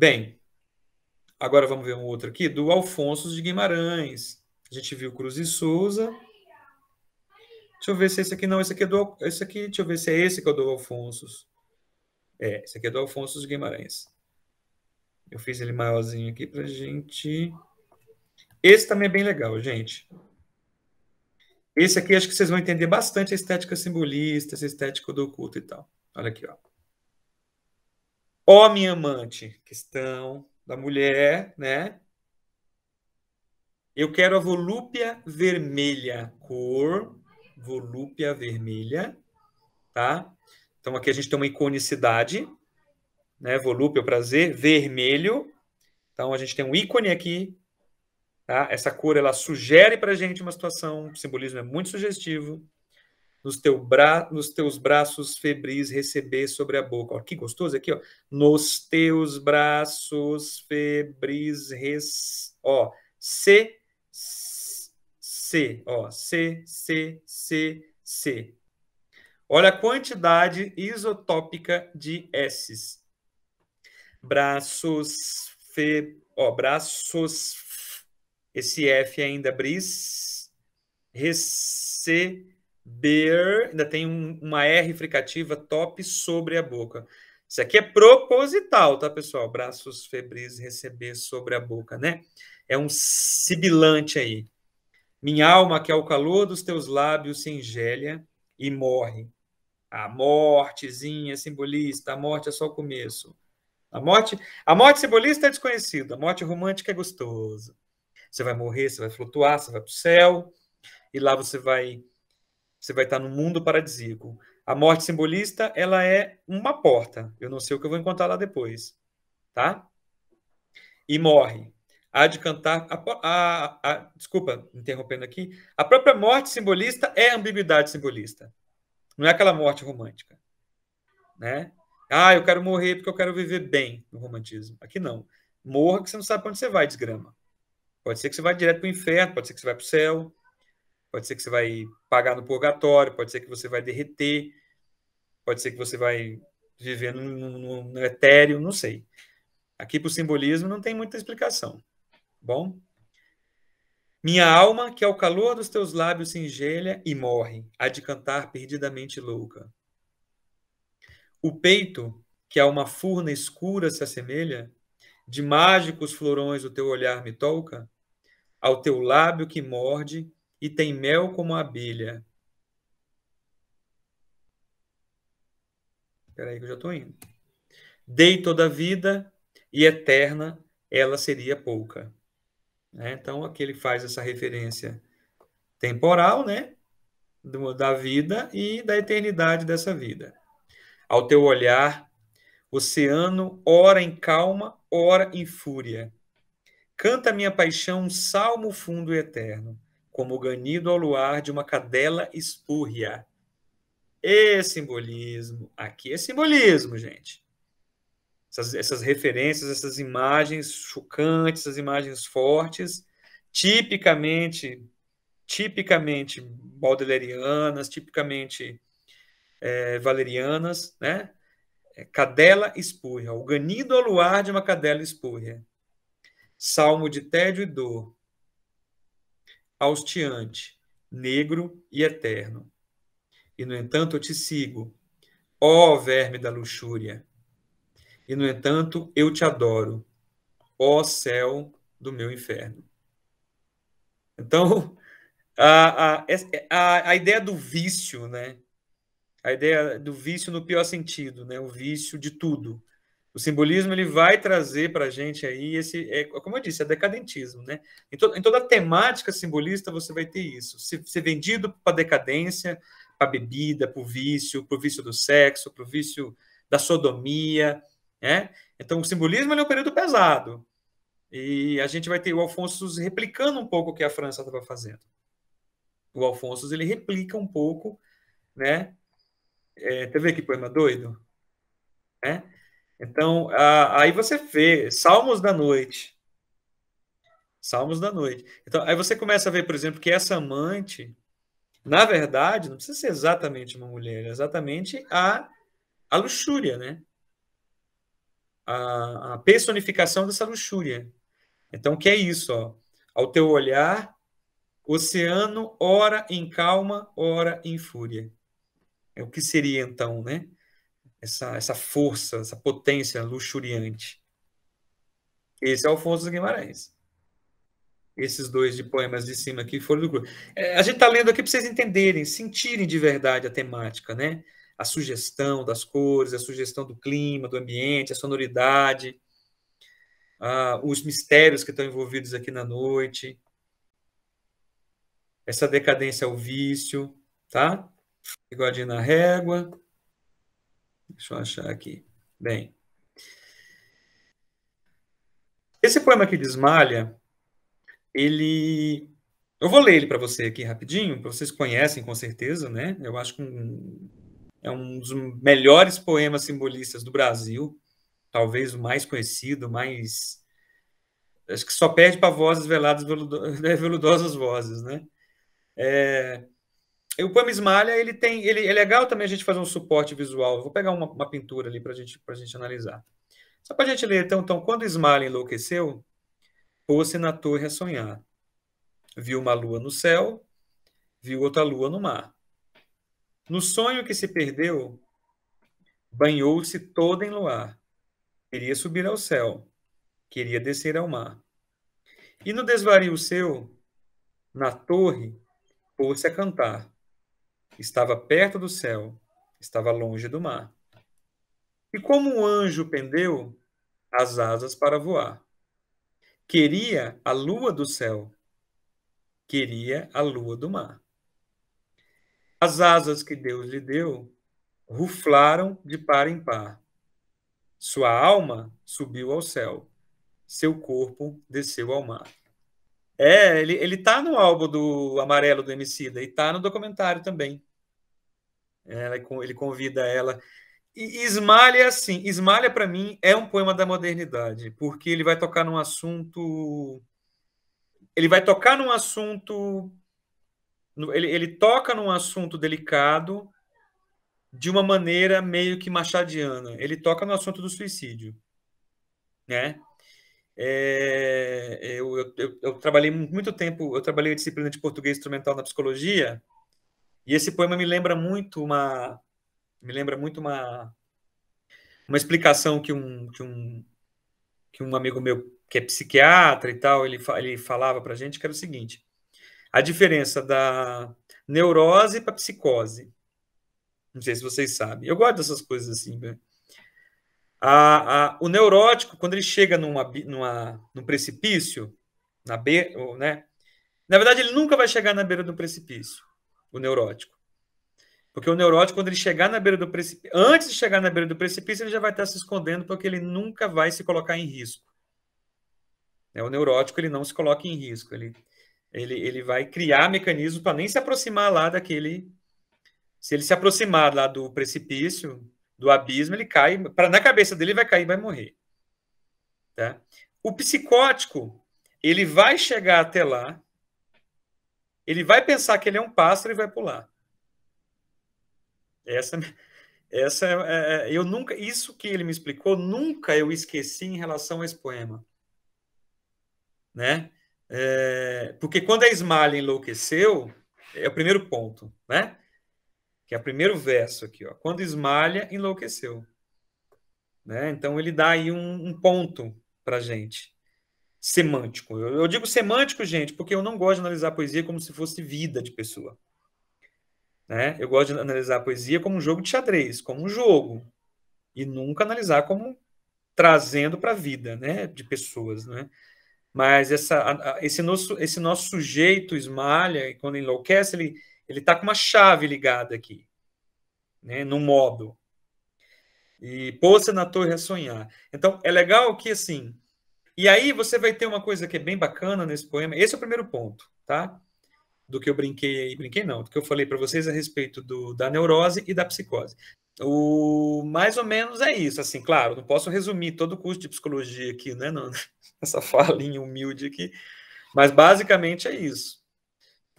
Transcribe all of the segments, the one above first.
Bem, agora vamos ver um outro aqui, do Alfonso de Guimarães. A gente viu Cruz e Souza. Deixa eu ver se esse aqui não, esse aqui é do esse aqui, deixa eu ver se é esse que é do Alfonso. É, esse aqui é do Alfonso de Guimarães. Eu fiz ele maiorzinho aqui pra gente. Esse também é bem legal, gente. Esse aqui acho que vocês vão entender bastante a estética simbolista, essa estética do oculto e tal. Olha aqui, ó. Ó minha amante, questão da mulher, né? Eu quero a volúpia vermelha, cor volúpia vermelha, tá? Então aqui a gente tem uma iconicidade, né? Volúpia, prazer, vermelho. Então a gente tem um ícone aqui, tá? Essa cor ela sugere para gente uma situação, o simbolismo é muito sugestivo nos, teu bra... nos teus braços febris receber sobre a boca. Olha, que gostoso aqui, ó. Nos teus braços febris res... ó, c C, ó, C, C, C, C. Olha a quantidade isotópica de S's. Braços, fe, ó, braços, esse F ainda, bris, rece, Beer, ainda tem um, uma R fricativa top sobre a boca. Isso aqui é proposital, tá, pessoal? Braços febris receber sobre a boca, né? É um sibilante aí. Minha alma, que é o calor dos teus lábios, se engelha e morre. A mortezinha simbolista, a morte é só o começo. A morte, a morte simbolista é desconhecida, a morte romântica é gostosa. Você vai morrer, você vai flutuar, você vai para o céu, e lá você vai você vai estar no mundo paradisíaco. A morte simbolista, ela é uma porta. Eu não sei o que eu vou encontrar lá depois, tá? E morre. Há de cantar. A, a, a, desculpa, interrompendo aqui. A própria morte simbolista é ambiguidade simbolista. Não é aquela morte romântica, né? Ah, eu quero morrer porque eu quero viver bem no romantismo. Aqui não. Morra que você não sabe para onde você vai, desgrama. Pode ser que você vá direto para o inferno, pode ser que você vá para o céu, pode ser que você vai pagar no purgatório, pode ser que você vai derreter, pode ser que você vai viver no, no, no etéreo, não sei. Aqui para o simbolismo não tem muita explicação. Tá bom? Minha alma, que ao é calor dos teus lábios se engelha e morre, há de cantar perdidamente louca. O peito, que a é uma furna escura se assemelha, de mágicos florões o teu olhar me toca, ao teu lábio que morde, e tem mel como a abelha. Espera aí que eu já estou indo. Dei toda a vida e eterna ela seria pouca. Né? Então, aqui ele faz essa referência temporal, né? Do, da vida e da eternidade dessa vida. Ao teu olhar, oceano, ora em calma, ora em fúria. Canta minha paixão um salmo fundo e eterno como o ganido ao luar de uma cadela espúria. E simbolismo. Aqui é simbolismo, gente. Essas, essas referências, essas imagens chocantes, essas imagens fortes, tipicamente, tipicamente baudelerianas, tipicamente é, valerianas, né? É, cadela espúria, o ganido ao luar de uma cadela espúria. Salmo de tédio e dor, austiante, negro e eterno. E, no entanto, eu te sigo, ó verme da luxúria. E, no entanto, eu te adoro, ó céu do meu inferno. Então, a, a, a, a ideia do vício, né? A ideia do vício no pior sentido, né? O vício de tudo. O simbolismo ele vai trazer para a gente aí esse, é, como eu disse, é decadentismo, né? Em, to, em toda temática simbolista você vai ter isso, ser, ser vendido para decadência, para bebida, para o vício, para o vício do sexo, para o vício da sodomia, né? Então o simbolismo é um período pesado e a gente vai ter o Alfonso replicando um pouco o que a França estava fazendo. O Alfonso ele replica um pouco, né? É, quer ver que poema doido, né? Então, a, aí você vê Salmos da Noite. Salmos da Noite. Então, aí você começa a ver, por exemplo, que essa amante, na verdade, não precisa ser exatamente uma mulher, é exatamente a, a luxúria, né? A, a personificação dessa luxúria. Então, que é isso, ó. Ao teu olhar, oceano, ora em calma, ora em fúria. É o que seria então, né? essa, essa força, essa potência luxuriante. Esse é o Alfonso Guimarães. Esses dois de poemas de cima aqui foram do grupo. É, a gente está lendo aqui para vocês entenderem, sentirem de verdade a temática, né? A sugestão das cores, a sugestão do clima, do ambiente, a sonoridade, ah, os mistérios que estão envolvidos aqui na noite, essa decadência ao é vício, tá? Igualdinha na régua. Deixa eu achar aqui. Bem. Esse poema aqui de Esmalha, ele. Eu vou ler ele para você aqui rapidinho, para vocês conhecem com certeza, né? Eu acho que um... é um dos melhores poemas simbolistas do Brasil, talvez o mais conhecido, mais. Acho que só perde para vozes veladas, veludosas vozes, né? É o esmalha, ele tem. Ele, é legal também a gente fazer um suporte visual. vou pegar uma, uma pintura ali para gente, a gente analisar. Só para a gente ler, então, então quando Ismalha enlouqueceu, pôs-se na torre a sonhar. Viu uma lua no céu, viu outra lua no mar. No sonho que se perdeu, banhou-se toda em luar. Queria subir ao céu, queria descer ao mar. E no desvario seu, na torre, pôs-se a cantar. Estava perto do céu, estava longe do mar. E como um anjo pendeu as asas para voar. Queria a lua do céu, queria a lua do mar. As asas que Deus lhe deu ruflaram de par em par. Sua alma subiu ao céu, seu corpo desceu ao mar. É, ele, ele tá no álbum do Amarelo do Emicida e tá no documentário também. É, ela, ele convida ela. E esmalha é assim, esmalha para mim é um poema da modernidade, porque ele vai tocar num assunto. Ele vai tocar num assunto. Ele, ele toca num assunto delicado de uma maneira meio que machadiana. Ele toca no assunto do suicídio, né? É, eu, eu, eu, eu, trabalhei muito tempo, eu trabalhei a disciplina de português instrumental na psicologia, e esse poema me lembra muito uma me lembra muito uma uma explicação que um que um que um amigo meu que é psiquiatra e tal, ele ele falava a gente que era o seguinte: a diferença da neurose para psicose. Não sei se vocês sabem. Eu gosto dessas coisas assim, velho. Né? A, a, o neurótico, quando ele chega numa, numa, num precipício, na beira, né? Na verdade, ele nunca vai chegar na beira do precipício, o neurótico. Porque o neurótico, quando ele chegar na beira do precipício, antes de chegar na beira do precipício, ele já vai estar se escondendo, porque ele nunca vai se colocar em risco. Né? O neurótico, ele não se coloca em risco. Ele, ele, ele vai criar mecanismos para nem se aproximar lá daquele. Se ele se aproximar lá do precipício, do abismo, ele cai, para na cabeça dele vai cair, vai morrer. Tá? O psicótico, ele vai chegar até lá, ele vai pensar que ele é um pássaro e vai pular. Essa, essa é, é, é eu nunca, isso que ele me explicou, nunca eu esqueci em relação a esse poema, né? É, porque quando a Smiley enlouqueceu, é o primeiro ponto, né? que é o primeiro verso aqui, ó. Quando esmalha, enlouqueceu. Né? Então ele dá aí um, um ponto para gente semântico. Eu, eu, digo semântico, gente, porque eu não gosto de analisar poesia como se fosse vida de pessoa. Né? Eu gosto de analisar a poesia como um jogo de xadrez, como um jogo, e nunca analisar como trazendo para a vida, né, de pessoas, né? Mas essa, a, esse nosso, esse nosso sujeito esmalha e quando enlouquece ele ele está com uma chave ligada aqui, né, no modo E pôs-se na torre a sonhar. Então, é legal que assim. E aí você vai ter uma coisa que é bem bacana nesse poema. Esse é o primeiro ponto, tá? Do que eu brinquei aí, brinquei não, do que eu falei para vocês a respeito do, da neurose e da psicose. O mais ou menos é isso, assim, claro, não posso resumir todo o curso de psicologia aqui, né, não, falinha humilde aqui, mas basicamente é isso.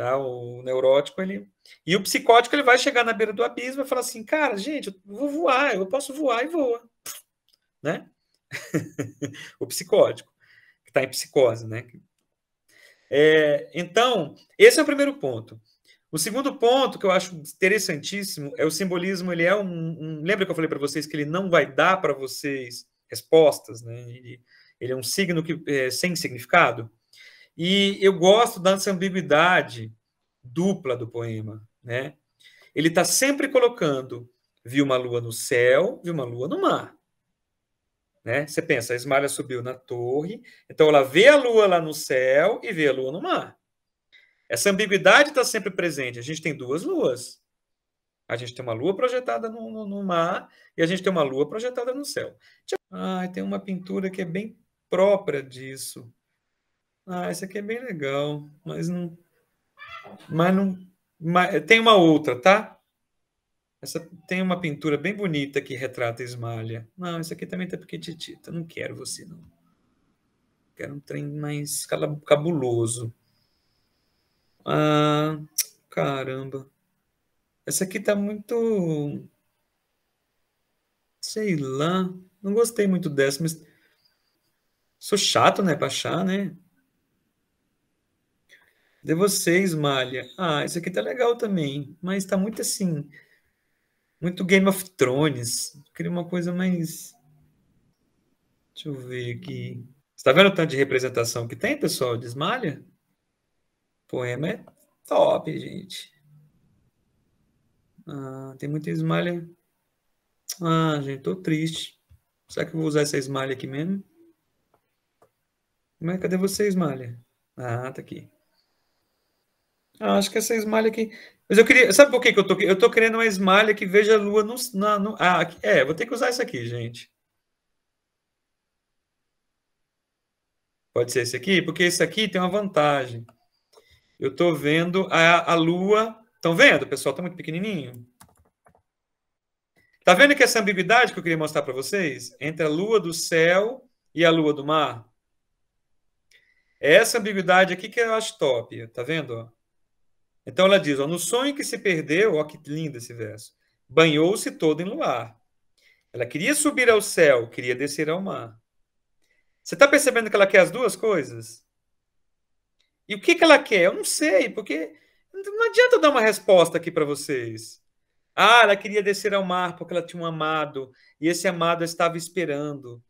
Tá? O neurótico, ele. E o psicótico, ele vai chegar na beira do abismo e falar assim: cara, gente, eu vou voar, eu posso voar e voa. Né? o psicótico, que está em psicose, né? É, então, esse é o primeiro ponto. O segundo ponto que eu acho interessantíssimo é o simbolismo. Ele é um. um lembra que eu falei para vocês que ele não vai dar para vocês respostas, né? Ele, ele, é um signo que é, sem significado. E eu gosto dessa ambiguidade dupla do poema, né? Ele está sempre colocando viu uma lua no céu, viu uma lua no mar. Né? Você pensa, a esmalha subiu na torre, então ela vê a lua lá no céu e vê a lua no mar. Essa ambiguidade está sempre presente. A gente tem duas luas. A gente tem uma lua projetada no, no, no, mar e a gente tem uma lua projetada no céu. Ah, tem uma pintura que é bem própria disso. Ah, essa aqui é bem legal, mas não. Mas não. Mas, tem uma outra, tá? Essa tem uma pintura bem bonita que retrata esmalha. Não, essa aqui também tá pequititita. Não quero você, não. Quero um trem mais cabuloso. Ah, caramba. Essa aqui tá muito. Sei lá. Não gostei muito dessa, mas. Sou chato, né, pra achar, né? De vocês, Malha. Ah, isso aqui tá legal também, mas tá muito assim. Muito Game of Thrones. Eu queria uma coisa mais. Deixa eu ver aqui. Você tá vendo o tanto de representação que tem, pessoal? de Esmalha? Poema é top, gente. Ah, tem muita esmalha. Ah, gente, tô triste. Será que eu vou usar essa esmalha aqui mesmo? Mas cadê você, esmalha? Ah, tá aqui. Ah, acho que essa esmalha aqui. Mas eu queria. Sabe por que, eu tô Eu tô querendo uma esmalha que veja a lua no. Na, no... Ah, aqui... é, vou ter que usar essa aqui, gente. Pode ser esse aqui, porque esse aqui tem uma vantagem. Eu tô vendo a, a lua. Estão vendo, pessoal? Tá muito pequenininho. Tá vendo que essa ambiguidade que eu queria mostrar para vocês entre a lua do céu e a lua do mar? É essa ambiguidade aqui que eu acho top, tá vendo? Então ela diz: ó, no sonho que se perdeu, ó que lindo esse verso, banhou-se todo em luar. Ela queria subir ao céu, queria descer ao mar. Você está percebendo que ela quer as duas coisas? E o que, que ela quer? Eu não sei, porque não adianta eu dar uma resposta aqui para vocês. Ah, ela queria descer ao mar porque ela tinha um amado e esse amado estava esperando.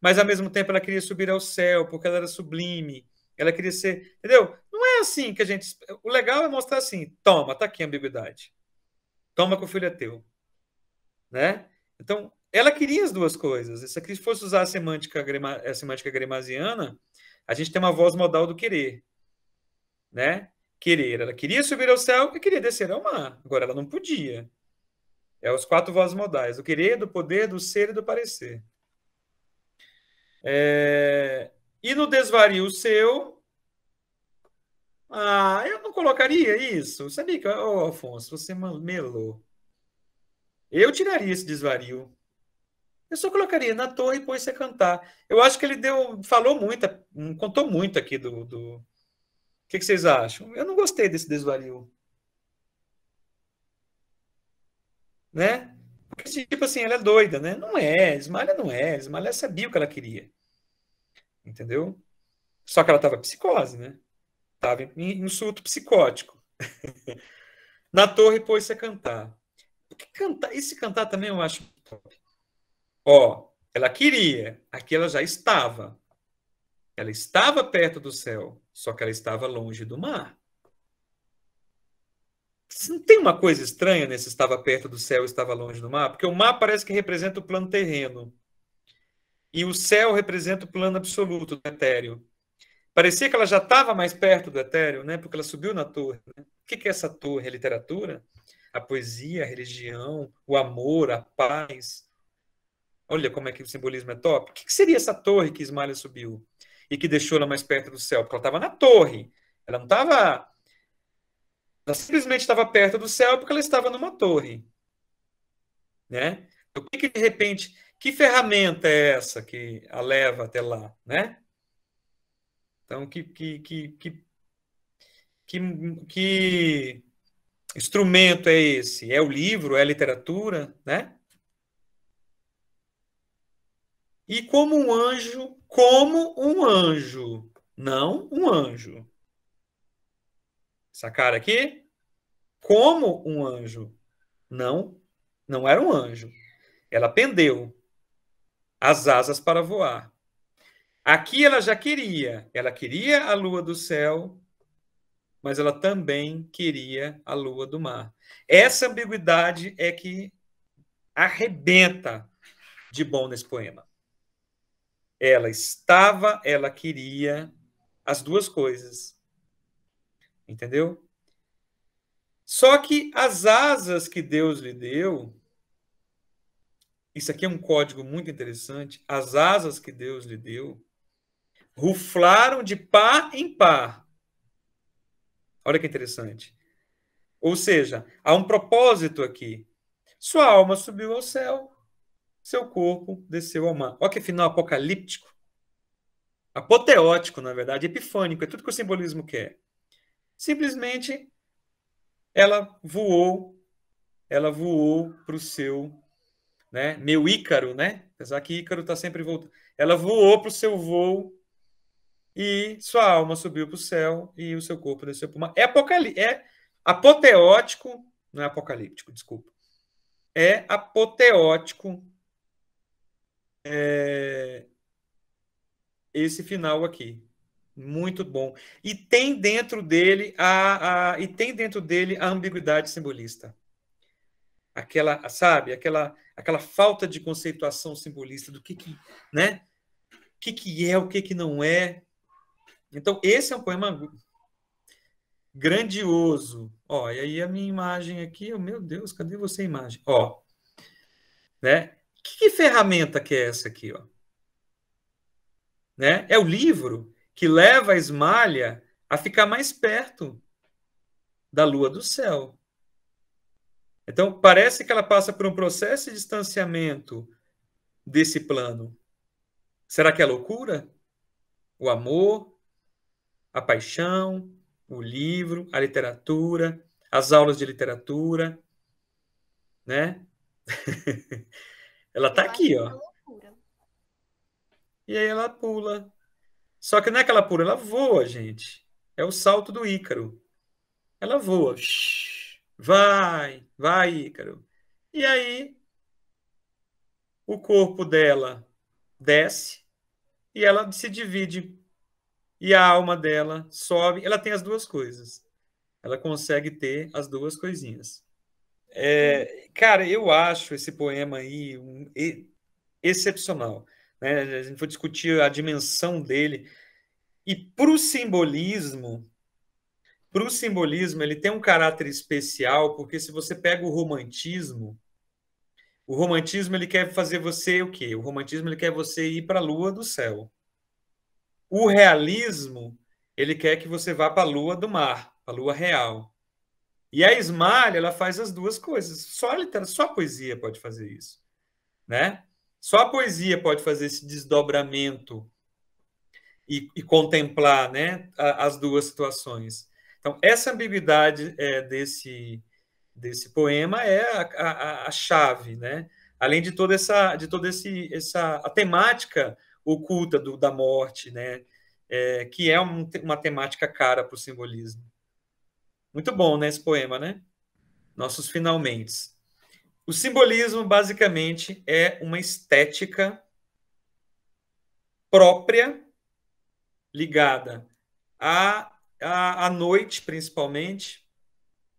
Mas ao mesmo tempo ela queria subir ao céu porque ela era sublime. Ela queria ser, entendeu? assim que a gente. O legal é mostrar assim: toma, tá aqui a ambiguidade. Toma que o filho é teu. Né? Então, ela queria as duas coisas. Se a Cris fosse usar a semântica, a semântica gremaziana, a gente tem uma voz modal do querer. Né? Querer. Ela queria subir ao céu e queria descer ao mar. Agora, ela não podia. É os quatro vozes modais: do querer, do poder, do ser e do parecer. É... E no desvario seu, ah, eu não colocaria isso. Sabia que, ô Afonso, você melou. Eu tiraria esse desvario. Eu só colocaria na torre e põe você cantar. Eu acho que ele deu, falou muito, hum, contou muito aqui do. do... O que, que vocês acham? Eu não gostei desse desvario. Né? Porque, tipo assim, ela é doida, né? Não é, Esmalha não é. Esmalha sabia o que ela queria. Entendeu? Só que ela estava psicose, né? estava em, um surto psicótico. Na torre pôs-se a cantar. Porque cantar, esse cantar também eu acho top. Ó, ela queria, aqui ela já estava. Ela estava perto do céu, só que ela estava longe do mar. Não tem uma coisa estranha nesse estava perto do céu, estava longe do mar? Porque o mar parece que representa o plano terreno. E o céu representa o plano absoluto, do etéreo. Parecia que ela já estava mais perto do etéreo, né? Porque ela subiu na torre. Né? O que é essa torre? A é literatura? A poesia, a religião, o amor, a paz. Olha como é que o simbolismo é top. O que seria essa torre que Ismael subiu e que deixou ela mais perto do céu? Porque ela estava na torre. Ela não estava. Ela simplesmente estava perto do céu porque ela estava numa torre. Né? Então, o que, que de repente. Que ferramenta é essa que a leva até lá? Né? Então, que, que, que, que, que, instrumento é esse? É o livro? É a literatura? Né? E como um anjo, como um anjo, não um anjo. Essa cara aqui, como um anjo, não, não era um anjo. Ela pendeu as asas para voar. Aqui ela já queria, ela queria a lua do céu, mas ela também queria a lua do mar. Essa ambiguidade é que arrebenta de bom nesse poema. Ela estava, ela queria as duas coisas. Entendeu? Só que as asas que Deus lhe deu, isso aqui é um código muito interessante, as asas que Deus lhe deu ruflaram de par em par. Olha que interessante. Ou seja, há um propósito aqui. Sua alma subiu ao céu, seu corpo desceu ao mar. Olha que final apocalíptico. Apoteótico, na verdade, epifânico, é tudo que o simbolismo quer. Simplesmente ela voou, ela voou para o seu, né? Meu Ícaro, né? Apesar que Ícaro está sempre voltando. Ela voou para o seu voo e sua alma subiu para o céu e o seu corpo desceu para o mar. É, é apoteótico, não é apocalíptico, desculpa. É apoteótico é, esse final aqui. Muito bom. E tem dentro dele a, a, e tem dentro dele a ambiguidade simbolista. Aquela, sabe, aquela aquela falta de conceituação simbolista do que que, né? O que que é, o que que não é, então, esse é um poema grandioso. Ó, e aí a minha imagem aqui, oh, meu Deus, cadê você a imagem? Ó, né? Que, ferramenta que é essa aqui, ó? Né? É o livro que leva a esmalha a ficar mais perto da lua do céu. Então, parece que ela passa por um processo de distanciamento desse plano. Será que é loucura? O amor, a paixão, o livro, a literatura, as aulas de literatura, né? ela tá aqui, ó. E aí ela pula. Só que não é que ela pula, ela voa, gente. É o salto do Ícaro. Ela voa. Vai, vai, Ícaro. E aí o corpo dela desce e ela se divide e a alma dela sobe. Ela tem as duas coisas. Ela consegue ter as duas coisinhas. É, cara, eu acho esse poema aí um, e, excepcional. Né? A gente foi discutir a dimensão dele. E para o simbolismo, para o simbolismo, ele tem um caráter especial, porque se você pega o romantismo, o romantismo ele quer fazer você o quê? O romantismo ele quer você ir para a lua do céu. O realismo, ele quer que você vá para a lua do mar, a lua real. E a Ismalha, ela faz as duas coisas. Só a, litera, só a poesia pode fazer isso, né? Só a poesia pode fazer esse desdobramento e, e contemplar, né, as duas situações. Então, essa ambiguidade é, desse, desse poema é a, a, a, chave, né? Além de toda essa, de toda esse, essa a temática oculta do, da morte, né? É, que é um, uma temática cara para o simbolismo. Muito bom, né, esse poema, né? Nossos finalmente. O simbolismo, basicamente, é uma estética própria ligada à, à, à noite, principalmente,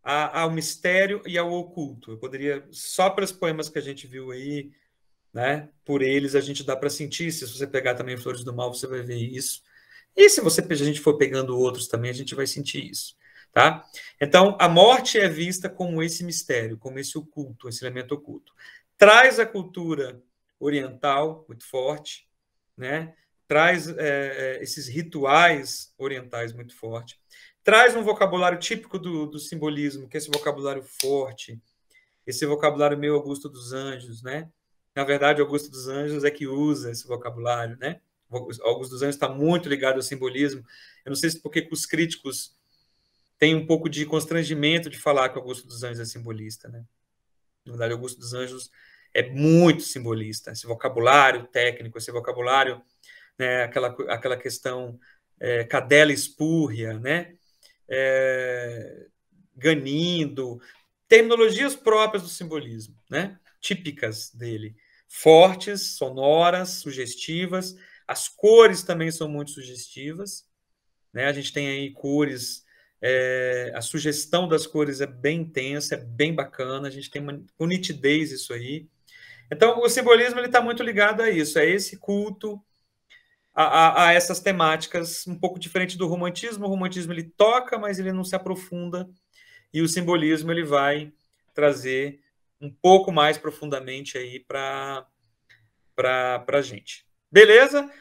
ao mistério e ao oculto. Eu poderia, só para os poemas que a gente viu aí, né? Por eles a gente dá para sentir. Se você pegar também Flores do Mal, você vai ver isso. E se você a gente for pegando outros também, a gente vai sentir isso, tá? Então, a morte é vista como esse mistério, como esse oculto, esse elemento oculto. Traz a cultura oriental muito forte, né? Traz é, é esses rituais orientais muito forte. Traz um vocabulário típico do, do simbolismo, que é esse vocabulário forte, esse vocabulário meio Augusto dos Anjos, né? na verdade, Augusto dos Anjos é que usa esse vocabulário, né? Augusto dos Anjos está muito ligado ao simbolismo. Eu não sei se porque os críticos têm um pouco de constrangimento de falar que Augusto dos Anjos é simbolista, né? Na verdade, Augusto dos Anjos é muito simbolista. Esse vocabulário técnico, esse vocabulário, né, aquela, aquela questão é, cadela espúria, né? É, ganindo, terminologias próprias do simbolismo, né? típicas dele fortes, sonoras, sugestivas. As cores também são muito sugestivas. Né? A gente tem aí cores. É, a sugestão das cores é bem intensa, é bem bacana. A gente tem uma, com nitidez isso aí. Então, o simbolismo está muito ligado a isso, a é esse culto, a, a, a, essas temáticas, um pouco diferente do romantismo. O romantismo ele toca, mas ele não se aprofunda, e o simbolismo ele vai trazer um pouco mais profundamente aí para a gente. Beleza?